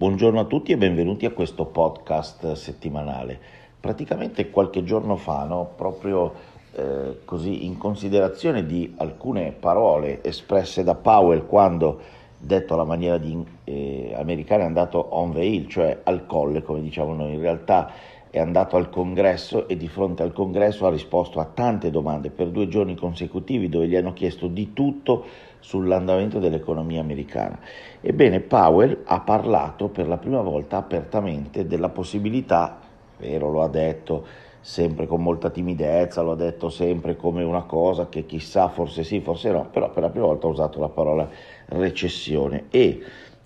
Buongiorno a tutti e benvenuti a questo podcast settimanale. Praticamente qualche giorno fa, no, proprio eh, così in considerazione di alcune parole espresse da Powell quando, detto alla maniera di, eh, americana, è andato on the hill, cioè al colle, come diciamo noi, in realtà è andato al congresso e di fronte al congresso ha risposto a tante domande per due giorni consecutivi dove gli hanno chiesto di tutto sull'andamento dell'economia americana. Ebbene, Powell ha parlato per la prima volta apertamente della possibilità, vero lo ha detto sempre con molta timidezza, lo ha detto sempre come una cosa che chissà, forse sì, forse no, però per la prima volta ha usato la parola recessione e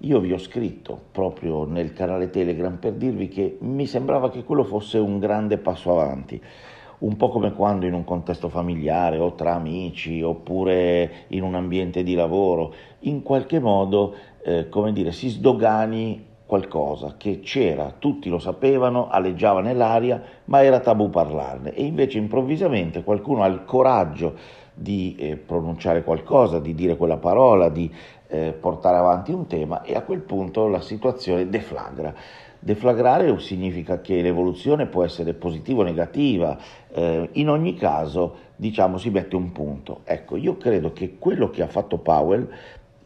io vi ho scritto proprio nel canale Telegram per dirvi che mi sembrava che quello fosse un grande passo avanti, un po' come quando in un contesto familiare o tra amici oppure in un ambiente di lavoro, in qualche modo, eh, come dire, si sdogani qualcosa che c'era, tutti lo sapevano, aleggiava nell'aria, ma era tabù parlarne. E invece improvvisamente qualcuno ha il coraggio di eh, pronunciare qualcosa, di dire quella parola, di eh, portare avanti un tema e a quel punto la situazione deflagra. Deflagrare significa che l'evoluzione può essere positiva o negativa, eh, in ogni caso diciamo si mette un punto. Ecco, io credo che quello che ha fatto Powell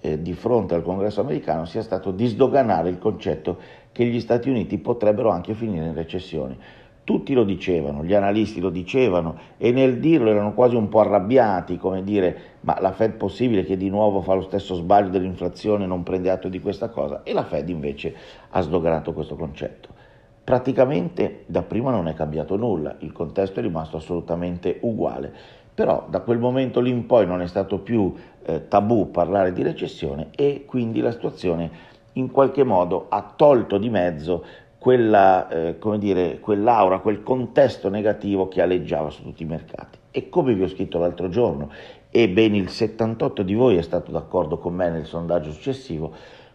eh, di fronte al congresso americano sia stato di sdoganare il concetto che gli Stati Uniti potrebbero anche finire in recessione. Tutti lo dicevano, gli analisti lo dicevano e nel dirlo erano quasi un po' arrabbiati, come dire, ma la Fed possibile che di nuovo fa lo stesso sbaglio dell'inflazione e non prende atto di questa cosa? E la Fed invece ha sdoganato questo concetto. Praticamente da prima non è cambiato nulla, il contesto è rimasto assolutamente uguale però da quel momento lì in poi non è stato più eh, tabù parlare di recessione e quindi la situazione in qualche modo ha tolto di mezzo quella, eh, come dire, quell'aura, quel contesto negativo che aleggiava su tutti i mercati. E come vi ho scritto l'altro giorno, e ben il 78 di voi è stato d'accordo con me nel sondaggio successivo,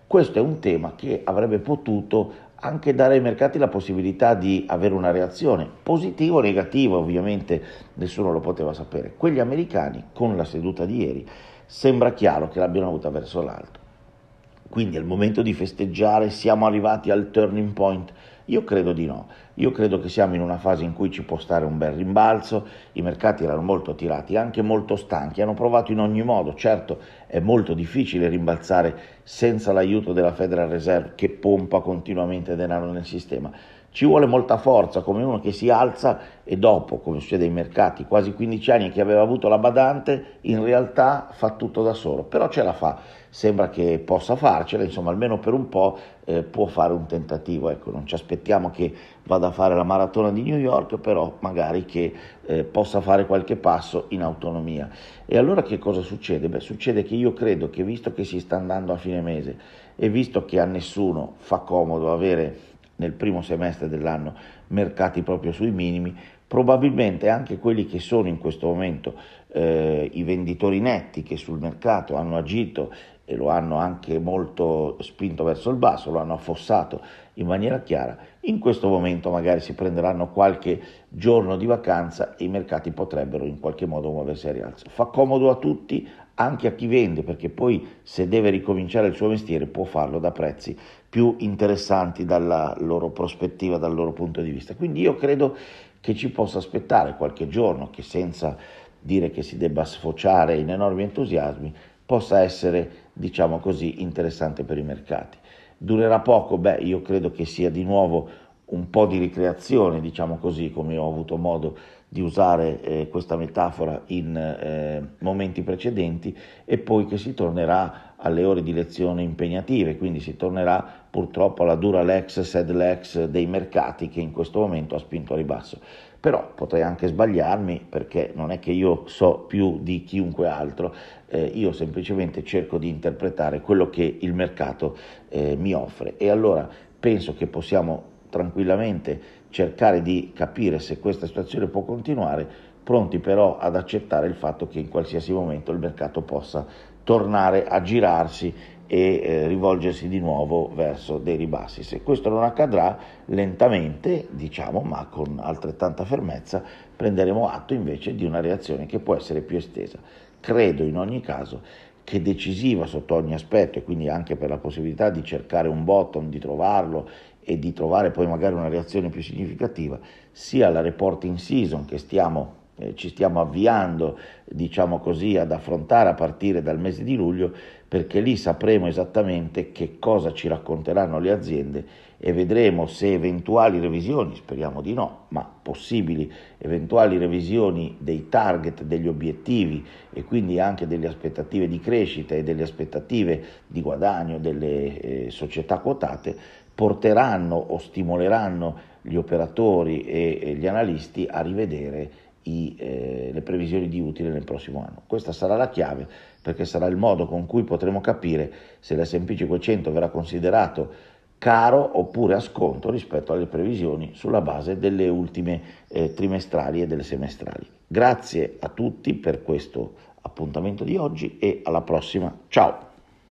questo è un tema che avrebbe potuto anche dare ai mercati la possibilità di avere una reazione positiva o negativa, ovviamente nessuno lo poteva sapere. Quegli americani con la seduta di ieri sembra chiaro che l'abbiano avuta verso l'alto. Quindi è il momento di festeggiare, siamo arrivati al turning point io credo di no, io credo che siamo in una fase in cui ci può stare un bel rimbalzo, i mercati erano molto tirati, anche molto stanchi, hanno provato in ogni modo, certo è molto difficile rimbalzare senza l'aiuto della Federal Reserve che pompa continuamente denaro nel sistema, ci vuole molta forza, come uno che si alza e dopo, come succede ai mercati, quasi 15 anni che aveva avuto la badante, in realtà fa tutto da solo, però ce la fa, sembra che possa farcela, insomma almeno per un po' eh, può fare un tentativo, ecco, non ci aspettiamo che vada a fare la maratona di New York, però magari che eh, possa fare qualche passo in autonomia. E allora che cosa succede? Beh, succede che io credo che visto che si sta andando a fine mese e visto che a nessuno fa comodo avere nel primo semestre dell'anno mercati proprio sui minimi, probabilmente anche quelli che sono in questo momento eh, i venditori netti che sul mercato hanno agito e lo hanno anche molto spinto verso il basso, lo hanno affossato in maniera chiara, in questo momento magari si prenderanno qualche giorno di vacanza e i mercati potrebbero in qualche modo muoversi a rialzo. Fa comodo a tutti, anche a chi vende, perché poi se deve ricominciare il suo mestiere può farlo da prezzi più interessanti dalla loro prospettiva, dal loro punto di vista. Quindi io credo che ci possa aspettare qualche giorno che senza dire che si debba sfociare in enormi entusiasmi possa essere, diciamo così, interessante per i mercati. Durerà poco? Beh, io credo che sia di nuovo un po' di ricreazione, diciamo così, come ho avuto modo di usare eh, questa metafora in eh, momenti precedenti e poi che si tornerà alle ore di lezione impegnative, quindi si tornerà purtroppo alla dura lex sed lex dei mercati che in questo momento ha spinto a ribasso. Però potrei anche sbagliarmi perché non è che io so più di chiunque altro, eh, io semplicemente cerco di interpretare quello che il mercato eh, mi offre e allora penso che possiamo tranquillamente cercare di capire se questa situazione può continuare, pronti però ad accettare il fatto che in qualsiasi momento il mercato possa tornare a girarsi e eh, rivolgersi di nuovo verso dei ribassi. Se questo non accadrà, lentamente, diciamo, ma con altrettanta fermezza, prenderemo atto invece di una reazione che può essere più estesa. Credo in ogni caso che decisiva sotto ogni aspetto e quindi anche per la possibilità di cercare un bottom, di trovarlo e di trovare poi magari una reazione più significativa, sia la reporting season che stiamo, eh, ci stiamo avviando diciamo così, ad affrontare a partire dal mese di luglio, perché lì sapremo esattamente che cosa ci racconteranno le aziende e vedremo se eventuali revisioni, speriamo di no, ma possibili eventuali revisioni dei target, degli obiettivi e quindi anche delle aspettative di crescita e delle aspettative di guadagno delle eh, società quotate, porteranno o stimoleranno gli operatori e, gli analisti a rivedere i, eh, le previsioni di utile nel prossimo anno. Questa sarà la chiave perché sarà il modo con cui potremo capire se l'SP 500 verrà considerato caro oppure a sconto rispetto alle previsioni sulla base delle ultime eh, trimestrali e delle semestrali. Grazie a tutti per questo appuntamento di oggi e alla prossima. Ciao!